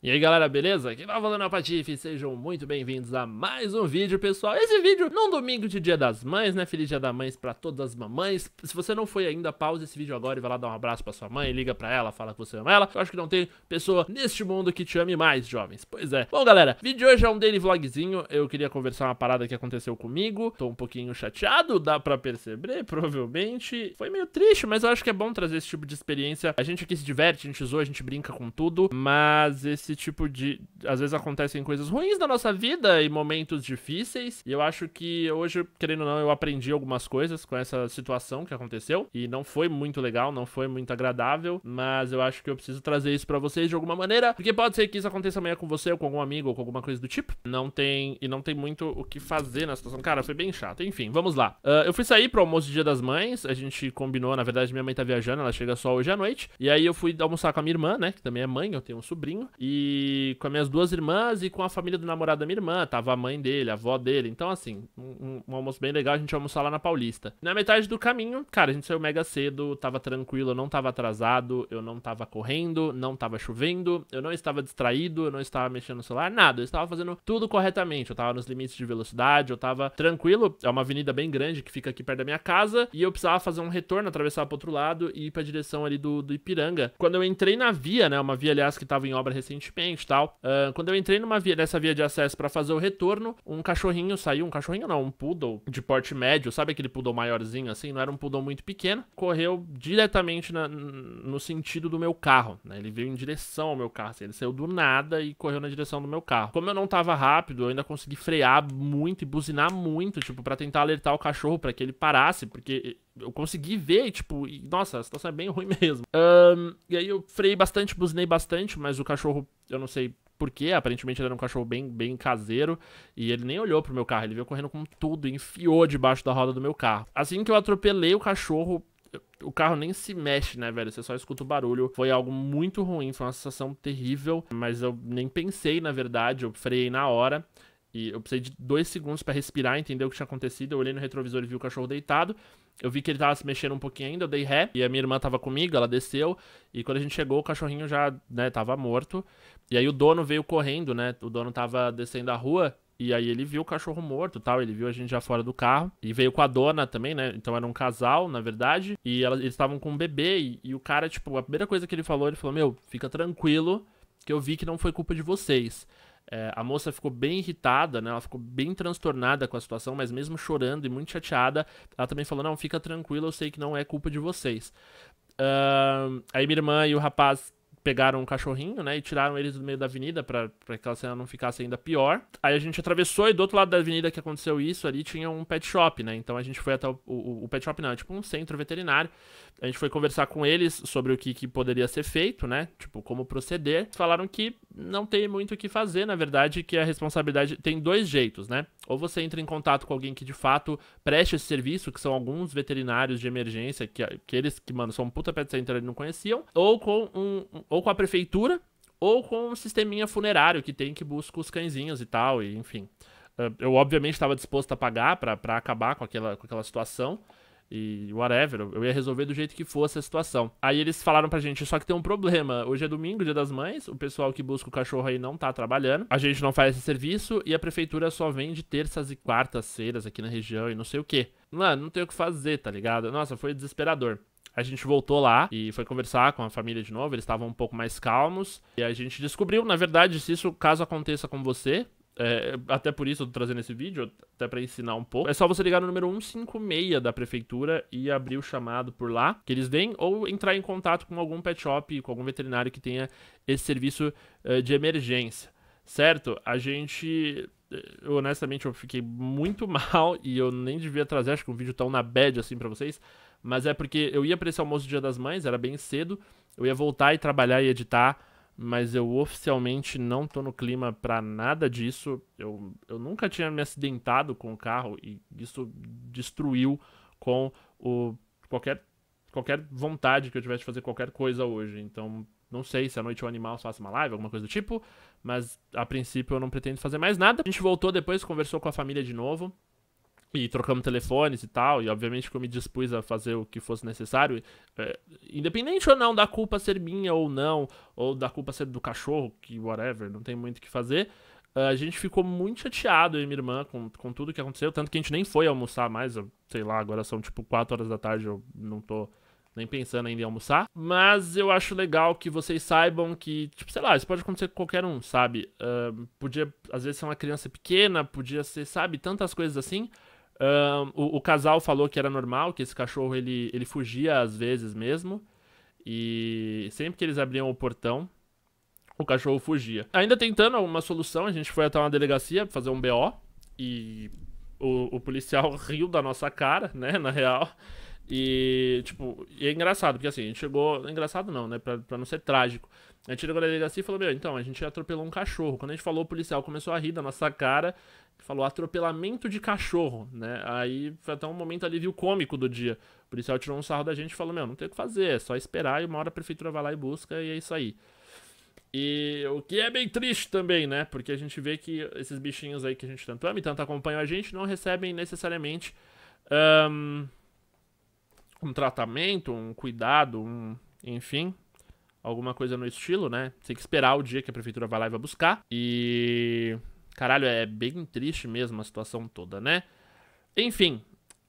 E aí galera, beleza? Aqui vai falando Patife, sejam muito bem-vindos a mais um vídeo, pessoal. Esse vídeo num domingo de Dia das Mães, né? Feliz Dia das Mães pra todas as mamães. Se você não foi ainda, pausa esse vídeo agora e vai lá dar um abraço pra sua mãe, liga pra ela, fala que você ama ela. Eu acho que não tem pessoa neste mundo que te ame mais, jovens. Pois é. Bom, galera, vídeo de hoje é um daily vlogzinho. Eu queria conversar uma parada que aconteceu comigo. Tô um pouquinho chateado, dá pra perceber, provavelmente. Foi meio triste, mas eu acho que é bom trazer esse tipo de experiência. A gente aqui se diverte, a gente zoa, a gente brinca com tudo, mas esse esse tipo de. Às vezes acontecem coisas ruins na nossa vida e momentos difíceis. E eu acho que hoje, querendo ou não, eu aprendi algumas coisas com essa situação que aconteceu. E não foi muito legal, não foi muito agradável. Mas eu acho que eu preciso trazer isso para vocês de alguma maneira. Porque pode ser que isso aconteça amanhã com você ou com algum amigo ou com alguma coisa do tipo. Não tem. E não tem muito o que fazer na situação. Cara, foi bem chato. Enfim, vamos lá. Uh, eu fui sair pro almoço de Dia das Mães. A gente combinou, na verdade, minha mãe tá viajando, ela chega só hoje à noite. E aí eu fui almoçar com a minha irmã, né? Que também é mãe, eu tenho um sobrinho. E com as minhas duas irmãs e com a família do namorado da minha irmã. Tava a mãe dele, a avó dele. Então, assim, um, um almoço bem legal, a gente almoçou lá na Paulista. Na metade do caminho, cara, a gente saiu mega cedo, tava tranquilo, eu não tava atrasado, eu não tava correndo, não tava chovendo, eu não estava distraído, eu não estava mexendo no celular, nada. Eu estava fazendo tudo corretamente. Eu tava nos limites de velocidade, eu tava tranquilo. É uma avenida bem grande que fica aqui perto da minha casa e eu precisava fazer um retorno, atravessar pro outro lado e ir pra direção ali do, do Ipiranga. Quando eu entrei na via, né, uma via, aliás, que tava em obra recentemente, investimentos tal. Uh, quando eu entrei numa via, nessa via de acesso para fazer o retorno, um cachorrinho saiu, um cachorrinho não, um poodle de porte médio, sabe aquele poodle maiorzinho assim? Não era um poodle muito pequeno, correu diretamente na, no sentido do meu carro, né? Ele veio em direção ao meu carro, assim, ele saiu do nada e correu na direção do meu carro. Como eu não tava rápido, eu ainda consegui frear muito e buzinar muito, tipo, para tentar alertar o cachorro para que ele parasse, porque eu consegui ver e, tipo, e, nossa, a situação é bem ruim mesmo. Um, e aí eu freiei bastante, buzinei bastante, mas o cachorro, eu não sei porquê, aparentemente ele era um cachorro bem, bem caseiro, e ele nem olhou pro meu carro, ele veio correndo com tudo, enfiou debaixo da roda do meu carro. Assim que eu atropelei o cachorro, o carro nem se mexe, né, velho? Você só escuta o barulho. Foi algo muito ruim, foi uma sensação terrível, mas eu nem pensei, na verdade, eu freiei na hora. E eu precisei de dois segundos para respirar, entender o que tinha acontecido. Eu olhei no retrovisor e vi o cachorro deitado. Eu vi que ele tava se mexendo um pouquinho ainda, eu dei ré. E a minha irmã tava comigo, ela desceu. E quando a gente chegou, o cachorrinho já, né, tava morto. E aí o dono veio correndo, né? O dono tava descendo a rua. E aí ele viu o cachorro morto tal. Ele viu a gente já fora do carro. E veio com a dona também, né? Então era um casal, na verdade. E ela, eles estavam com um bebê. E, e o cara, tipo, a primeira coisa que ele falou, ele falou: Meu, fica tranquilo, que eu vi que não foi culpa de vocês. É, a moça ficou bem irritada, né? Ela ficou bem transtornada com a situação, mas mesmo chorando e muito chateada, ela também falou: não, fica tranquila, eu sei que não é culpa de vocês. Uh, aí minha irmã e o rapaz pegaram um cachorrinho, né, e tiraram eles do meio da avenida para aquela cena não ficasse ainda pior. Aí a gente atravessou e do outro lado da avenida que aconteceu isso, ali tinha um pet shop, né, então a gente foi até o, o, o pet shop não, é tipo um centro veterinário, a gente foi conversar com eles sobre o que, que poderia ser feito, né, tipo, como proceder. Falaram que não tem muito o que fazer, na verdade, que a responsabilidade tem dois jeitos, né? Ou você entra em contato com alguém que de fato preste esse serviço, que são alguns veterinários de emergência, que, que eles que, mano, são um puta pet center e não conheciam, ou com um, ou com a prefeitura, ou com um sisteminha funerário que tem que busca os cãezinhos e tal, e enfim. Eh, eu obviamente estava disposto a pagar para acabar com aquela, com aquela situação e whatever, eu ia resolver do jeito que fosse a situação. Aí eles falaram pra gente, só que tem um problema, hoje é domingo, dia das mães, o pessoal que busca o cachorro aí não tá trabalhando, a gente não faz esse serviço e a prefeitura só vende terças e quartas-feiras aqui na região e não sei o que. Mano, não tem o que fazer, tá ligado? Nossa, foi desesperador. A gente voltou lá e foi conversar com a família de novo, eles estavam um pouco mais calmos. E a gente descobriu, na verdade, se isso caso aconteça com você, é, até por isso eu tô trazendo esse vídeo, até para ensinar um pouco. É só você ligar no número 156 da prefeitura e abrir o chamado por lá, que eles vêm ou entrar em contato com algum pet shop, com algum veterinário que tenha esse serviço é, de emergência. Certo? A gente é, honestamente, eu fiquei muito mal e eu nem devia trazer, acho que um vídeo tão na bad assim para vocês. Mas é porque eu ia pra esse almoço do Dia das Mães, era bem cedo. Eu ia voltar e trabalhar e editar mas eu oficialmente não tô no clima para nada disso. Eu, eu nunca tinha me acidentado com o carro e isso destruiu com o qualquer qualquer vontade que eu tivesse de fazer qualquer coisa hoje. Então, não sei se à noite o animal faça uma live, alguma coisa do tipo, mas a princípio eu não pretendo fazer mais nada. A gente voltou depois, conversou com a família de novo e trocamos telefones e tal, e obviamente que eu me dispus a fazer o que fosse necessário, é, independente ou não da culpa ser minha ou não, ou da culpa ser do cachorro, que whatever, não tem muito o que fazer, é, a gente ficou muito chateado, eu e minha irmã, com, com tudo que aconteceu, tanto que a gente nem foi almoçar mais, eu, sei lá, agora são tipo 4 horas da tarde, eu não tô nem pensando ainda em almoçar, mas eu acho legal que vocês saibam que, tipo, sei lá, isso pode acontecer com qualquer um, sabe? Uh, podia, às vezes, ser uma criança pequena, podia ser, sabe, tantas coisas assim, um, o, o, casal falou que era normal, que esse cachorro ele, ele fugia às vezes mesmo. E sempre que eles abriam o portão, o cachorro fugia. Ainda tentando alguma solução, a gente foi até uma delegacia fazer um BO. E o, o policial riu da nossa cara, né? Na real. E, tipo, e é engraçado, porque assim, a gente chegou. Engraçado não, né? Pra, pra não ser trágico. Aí tira a delegacia e falou: Meu, então, a gente atropelou um cachorro. Quando a gente falou, o policial começou a rir da nossa cara, falou atropelamento de cachorro, né? Aí foi até um momento ali viu, cômico do dia. O policial tirou um sarro da gente e falou: Meu, não tem o que fazer, é só esperar e uma hora a prefeitura vai lá e busca e é isso aí. E o que é bem triste também, né? Porque a gente vê que esses bichinhos aí que a gente tanto ama e tanto acompanha a gente não recebem necessariamente um, um tratamento, um cuidado, um, enfim, alguma coisa no estilo, né? Tem que esperar o dia que a prefeitura vai lá e vai buscar. E. Caralho, é bem triste mesmo a situação toda, né? Enfim,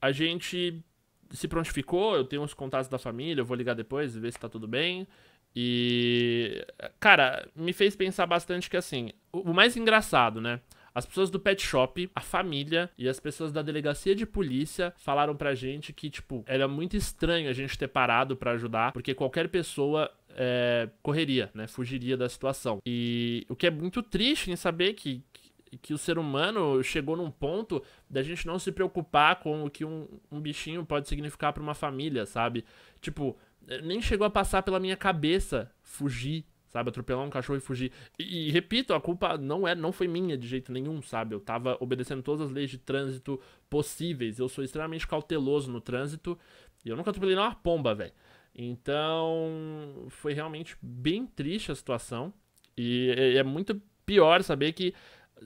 a gente se prontificou, eu tenho os contatos da família, eu vou ligar depois e ver se tá tudo bem. E. Cara, me fez pensar bastante que assim. O mais engraçado, né? As pessoas do pet shop, a família e as pessoas da delegacia de polícia falaram pra gente que, tipo, era muito estranho a gente ter parado para ajudar, porque qualquer pessoa é, correria, né? Fugiria da situação. E o que é muito triste em saber que, que, que o ser humano chegou num ponto da gente não se preocupar com o que um, um bichinho pode significar para uma família, sabe? Tipo, é, nem chegou a passar pela minha cabeça fugir sabe? Atropelar um cachorro e fugir. E, e, repito, a culpa não é, não foi minha de jeito nenhum, sabe? Eu tava obedecendo todas as leis de trânsito possíveis. Eu sou extremamente cauteloso no trânsito e eu nunca atropelei uma pomba, velho. Então, foi realmente bem triste a situação. E é, é muito pior saber que,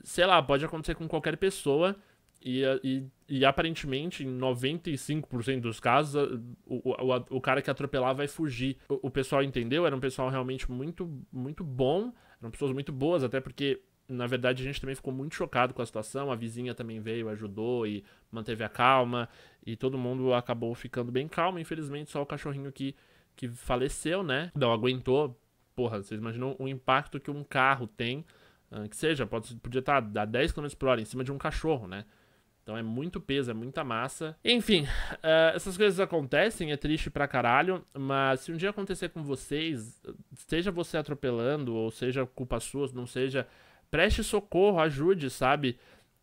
sei lá, pode acontecer com qualquer pessoa. E, e, e aparentemente, em 95% dos casos, o, o, o, cara que atropelar vai fugir. O, o pessoal entendeu, era um pessoal realmente muito, muito bom. Eram pessoas muito boas, até porque na verdade, a gente também ficou muito chocado com a situação. A vizinha também veio, ajudou e manteve a calma. E todo mundo acabou ficando bem calmo. Infelizmente, só o cachorrinho que, que faleceu, né? Não aguentou. Porra, vocês imaginam o impacto que um carro tem. Ah, que seja, pode, podia estar a 10 km por hora em cima de um cachorro, né? Então é muito peso, é muita massa. Enfim, uh, essas coisas acontecem, é triste pra caralho, mas se um dia acontecer com vocês, seja você atropelando, ou seja culpa sua, não seja preste socorro, ajude, sabe?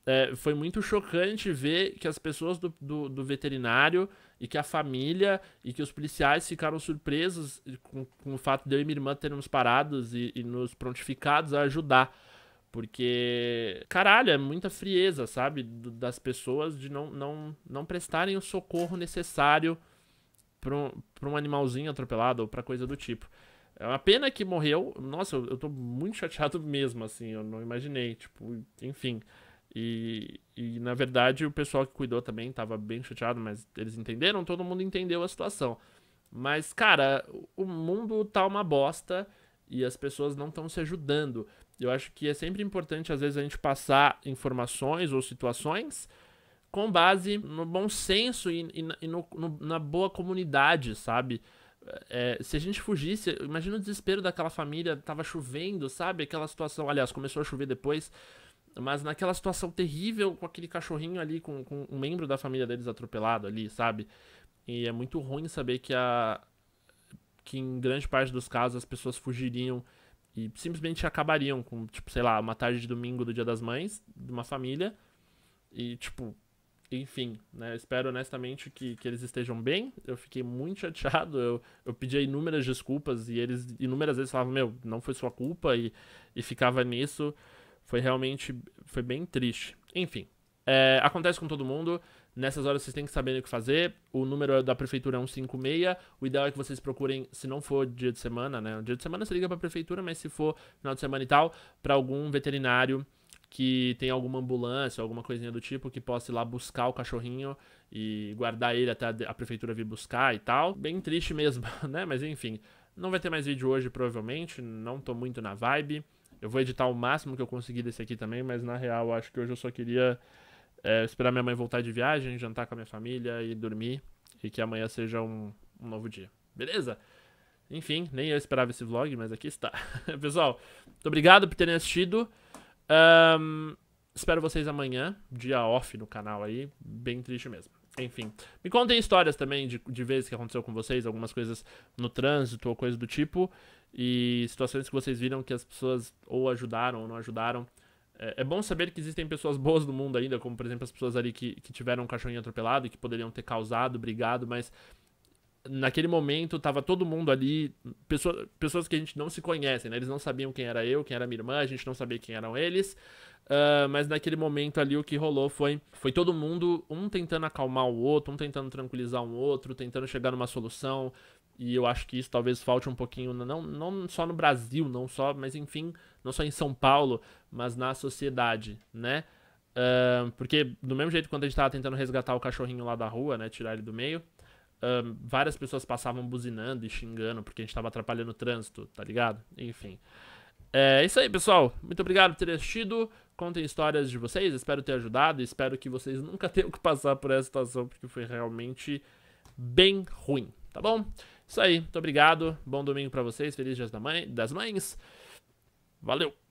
É, foi muito chocante ver que as pessoas do, do, do, veterinário e que a família e que os policiais ficaram surpresos com, com o fato de eu e minha irmã termos parados e, e nos prontificados a ajudar. Porque, caralho, é muita frieza, sabe? Das pessoas de não, não, não prestarem o socorro necessário para um, um animalzinho atropelado ou para coisa do tipo. É uma pena que morreu. Nossa, eu, tô muito chateado mesmo, assim. Eu não imaginei, tipo, enfim. E, e na verdade o pessoal que cuidou também tava bem chateado, mas eles entenderam, todo mundo entendeu a situação. Mas, cara, o mundo tá uma bosta e as pessoas não estão se ajudando. Eu acho que é sempre importante, às vezes, a gente passar informações ou situações com base no bom senso e, e, e no, no, na boa comunidade, sabe? É, se a gente fugisse, imagina o desespero daquela família, tava chovendo, sabe? Aquela situação, aliás, começou a chover depois, mas naquela situação terrível com aquele cachorrinho ali, com, com um membro da família deles atropelado ali, sabe? E é muito ruim saber que a. que em grande parte dos casos as pessoas fugiriam e simplesmente acabariam com, tipo, sei lá, uma tarde de domingo do Dia das Mães, de uma família, e, tipo, enfim, né, espero honestamente que, que eles estejam bem. Eu fiquei muito chateado, eu, eu pedi inúmeras desculpas e eles inúmeras vezes falavam, meu, não foi sua culpa e, e ficava nisso. Foi realmente, foi bem triste. Enfim, é, acontece com todo mundo. Nessas horas vocês têm que saber o que fazer. O número é da prefeitura é 156. O ideal é que vocês procurem, se não for dia de semana, né? Dia de semana você liga pra prefeitura, mas se for final de semana e tal, para algum veterinário que tem alguma ambulância, alguma coisinha do tipo que possa ir lá buscar o cachorrinho e guardar ele até a prefeitura vir buscar e tal. Bem triste mesmo, né? Mas enfim, não vai ter mais vídeo hoje provavelmente, não tô muito na vibe. Eu vou editar o máximo que eu conseguir desse aqui também, mas na real acho que hoje eu só queria é, esperar minha mãe voltar de viagem, jantar com a minha família e dormir e que amanhã seja um, um novo dia. Beleza? Enfim, nem eu esperava esse vlog, mas aqui está. Pessoal, muito obrigado por terem assistido. Um, espero vocês amanhã, dia off no canal aí, bem triste mesmo. Enfim, me contem histórias também de, de vezes que aconteceu com vocês, algumas coisas no trânsito ou coisa do tipo, e situações que vocês viram que as pessoas ou ajudaram ou não ajudaram. É, é bom saber que existem pessoas boas no mundo ainda, como por exemplo as pessoas ali que, que tiveram um cachorrinho atropelado e que poderiam ter causado, brigado, mas naquele momento tava todo mundo ali, pessoa, pessoas que a gente não se conhece, né? Eles não sabiam quem era eu, quem era minha irmã, a gente não sabia quem eram eles. Uh, mas naquele momento ali o que rolou foi, foi todo mundo, um tentando acalmar o outro, um tentando tranquilizar um outro, tentando chegar numa solução. E eu acho que isso talvez falte um pouquinho, não, não só no Brasil, não só, mas enfim, não só em São Paulo, mas na sociedade, né? Uh, porque do mesmo jeito quando a gente tava tentando resgatar o cachorrinho lá da rua, né? Tirar ele do meio, várias pessoas passavam buzinando e xingando porque a gente tava atrapalhando o trânsito, tá ligado? Enfim. É isso aí, pessoal. Muito obrigado por ter assistido. Contem histórias de vocês. Espero ter ajudado. Espero que vocês nunca tenham que passar por essa situação, porque foi realmente bem ruim, tá bom? Isso aí. Muito obrigado. Bom domingo para vocês. Feliz Dias das Mães. Valeu!